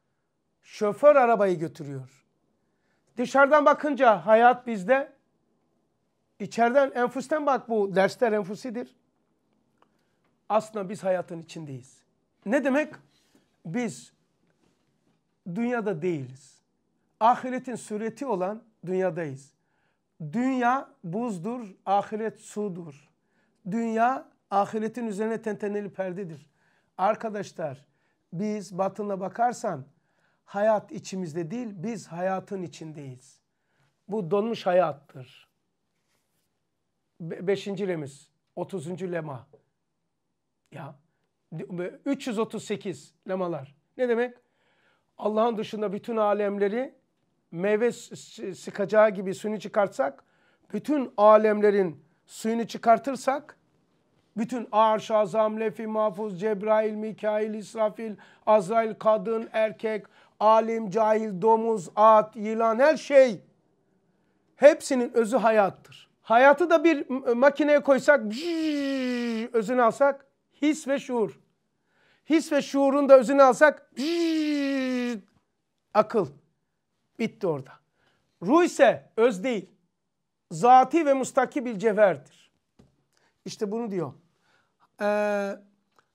[SPEAKER 1] Şoför arabayı götürüyor. Dışarıdan bakınca hayat bizde. İçeriden enfüsten bak bu dersler enfusidir. Aslında biz hayatın içindeyiz. Ne demek? Biz dünyada değiliz. Ahiretin sureti olan dünyadayız. Dünya buzdur, ahiret sudur. Dünya ahiretin üzerine tenteneli perdedir. Arkadaşlar biz batına bakarsan hayat içimizde değil biz hayatın içindeyiz. Bu donmuş hayattır. Be beşinci lemiz. Otuzuncu lema. Ya 338 lemalar. Ne demek? Allah'ın dışında bütün alemleri meyve sıkacağı gibi suyunu çıkartsak, bütün alemlerin suyunu çıkartırsak bütün Arş, Azam, Lefi, Mahfuz, Cebrail, Mikail, İsrafil, Azrail, kadın, erkek, alim, cahil, domuz, at, yılan her şey. Hepsinin özü hayattır. Hayatı da bir makineye koysak, özünü alsak his ve şuur. His ve şuurun da özünü alsak akıl. Bitti orada. Ruh ise öz değil. Zati ve müstakil bir cevherdir. İşte bunu diyor e,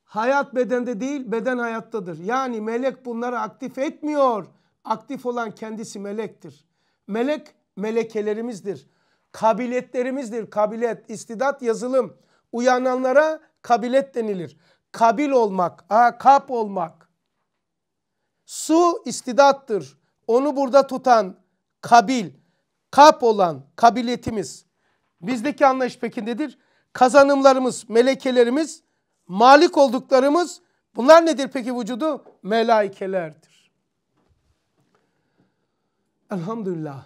[SPEAKER 1] hayat bedende değil beden hayattadır. Yani melek bunları aktif etmiyor. Aktif olan kendisi melektir. Melek melekelerimizdir. Kabiletlerimizdir. Kabilet, istidat, yazılım. Uyananlara kabilet denilir. Kabil olmak, ha, kap olmak. Su istidattır. Onu burada tutan kabil, kap olan kabiliyetimiz. Bizdeki anlayış peki nedir? kazanımlarımız, melekelerimiz, malik olduklarımız bunlar nedir peki vücudu? Melaikelerdir. Elhamdülillah.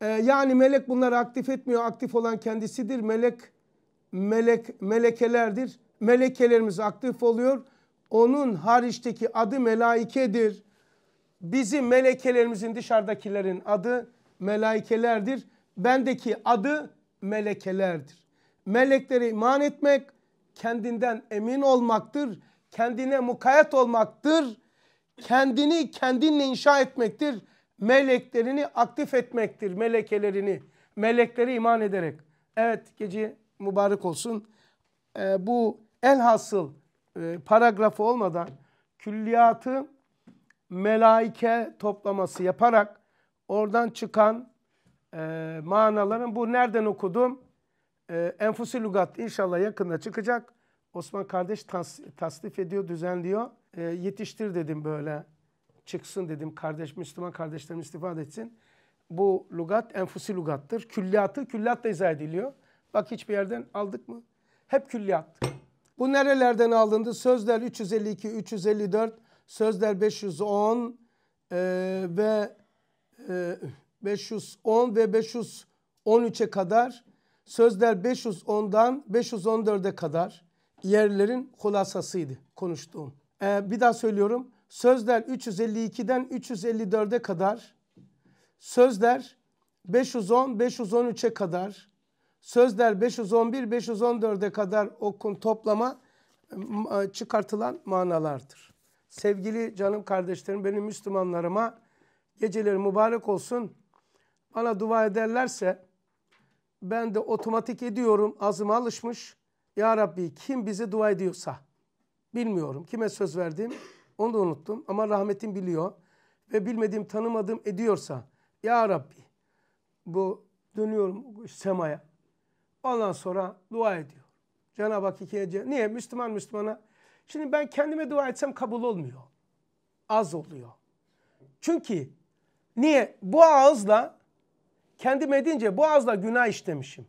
[SPEAKER 1] Ee, yani melek bunları aktif etmiyor. Aktif olan kendisidir. Melek, melek, melekelerdir. Melekelerimiz aktif oluyor. Onun hariçteki adı melaikedir. Bizim melekelerimizin dışarıdakilerin adı melaikelerdir. Bendeki adı melekelerdir meleklere iman etmek kendinden emin olmaktır. Kendine mukayet olmaktır. Kendini kendinle inşa etmektir. Meleklerini aktif etmektir. Melekelerini. Meleklere iman ederek. Evet gece mübarek olsun. Ee, bu elhasıl e, paragrafı olmadan külliyatı melaike toplaması yaparak oradan çıkan e, manaların bu nereden okudum? Ee, enfusi Lugat inşallah yakında çıkacak. Osman kardeş tas, tasnif ediyor, düzenliyor. E, ee, yetiştir dedim böyle. Çıksın dedim kardeş, Müslüman kardeşlerim istifade etsin. Bu lugat enfusi lugattır. Külliyatı külliyat da izah ediliyor. Bak hiçbir yerden aldık mı? Hep külliyat. Bu nerelerden alındı? Sözler 352, 354, Sözler 510 e, ee, ve e, 510 ve 513'e kadar Sözler 510'dan 514'e kadar yerlerin hulasasıydı konuştuğum. Ee, bir daha söylüyorum. Sözler 352'den 354'e kadar, sözler 510-513'e kadar, sözler 511-514'e kadar okun toplama e, çıkartılan manalardır. Sevgili canım kardeşlerim, benim Müslümanlarıma geceleri mübarek olsun. Bana dua ederlerse ben de otomatik ediyorum ağzıma alışmış. Ya Rabbi kim bize dua ediyorsa bilmiyorum kime söz verdim onu da unuttum ama rahmetin biliyor. Ve bilmediğim tanımadığım ediyorsa Ya Rabbi bu dönüyorum semaya. Ondan sonra dua ediyor. Cenab-ı Hak ikiye niye Müslüman Müslümana Şimdi ben kendime dua etsem kabul olmuyor. Az oluyor. Çünkü niye? Bu ağızla Kendim edince bu ağızla günah işlemişim.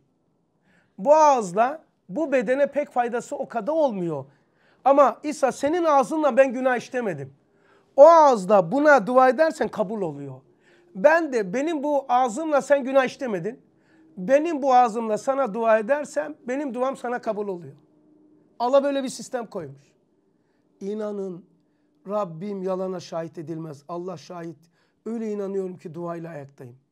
[SPEAKER 1] Bu ağızla bu bedene pek faydası o kadar olmuyor. Ama İsa senin ağzınla ben günah işlemedim. O ağızla buna dua edersen kabul oluyor. Ben de benim bu ağzımla sen günah işlemedin. Benim bu ağzımla sana dua edersem benim duam sana kabul oluyor. Allah böyle bir sistem koymuş. İnanın Rabbim yalana şahit edilmez. Allah şahit. Öyle inanıyorum ki duayla ayaktayım.